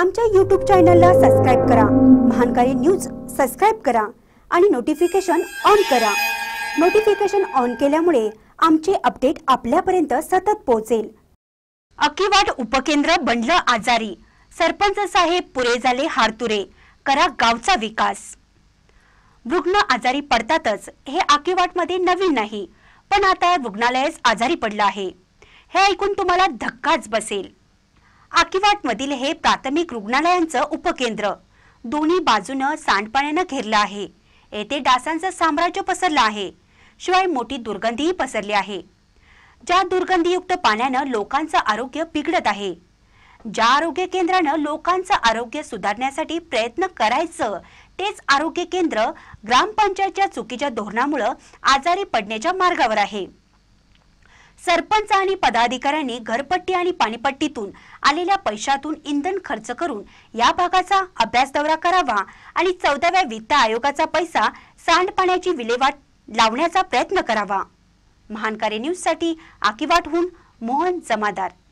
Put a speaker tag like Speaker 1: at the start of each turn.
Speaker 1: आमच्या यूट्यूब चॅनलला सबस्क्राईब करा महानकारी न्यूज सबस्क्राईब करा आणि नोटिफिकेशन ऑन करा नोटिफिकेशन ऑन केल्यामुळे आमचे अपडेट आपल्यापर्यंत सतत पोहोचेल अक्कीवाड उपकेंद्र बनलं आजारी सरपंच साहेब पुरे झाले हारतुरे करा गावचा विकास रुग्ण आजारी पडतातच हे आकीवाटमध्ये नवीन नाही पण आता रुग्णालयच आजारी पडलं आहे हे ऐकून तुम्हाला धक्काच बसेल आकिवाटमधील हे प्राथमिक रुग्णालयांचं उपकेंद्र दोन्ही बाजूनं सांडपाण्यानं घेरलं आहे येथे डासांचं साम्राज्य पसरलं आहे शिवाय मोठी दुर्गंधीही पसरली आहे ज्या दुर्गंधीयुक्त पाण्यानं लोकांचं आरोग्य बिघडत आहे ज्या आरोग्य केंद्रानं लोकांचं आरोग्य सुधारण्यासाठी प्रयत्न करायचं तेच आरोग्य केंद्र ग्रामपंचायतच्या चुकीच्या धोरणामुळं आजारी पडण्याच्या मार्गावर आहे सरपंच आणि पदाधिकाऱ्यांनी घरपट्टी आणि पाणीपट्टीतून आलेल्या पैशातून इंधन खर्च करून या भागाचा अभ्यास दौरा करावा आणि चौदाव्या वित्त आयोगाचा पैसा सांडपाण्याची विल्हेवाट लावण्याचा प्रयत्न करावा न्यूज न्यूजसाठी आकिवाटहून मोहन जमादार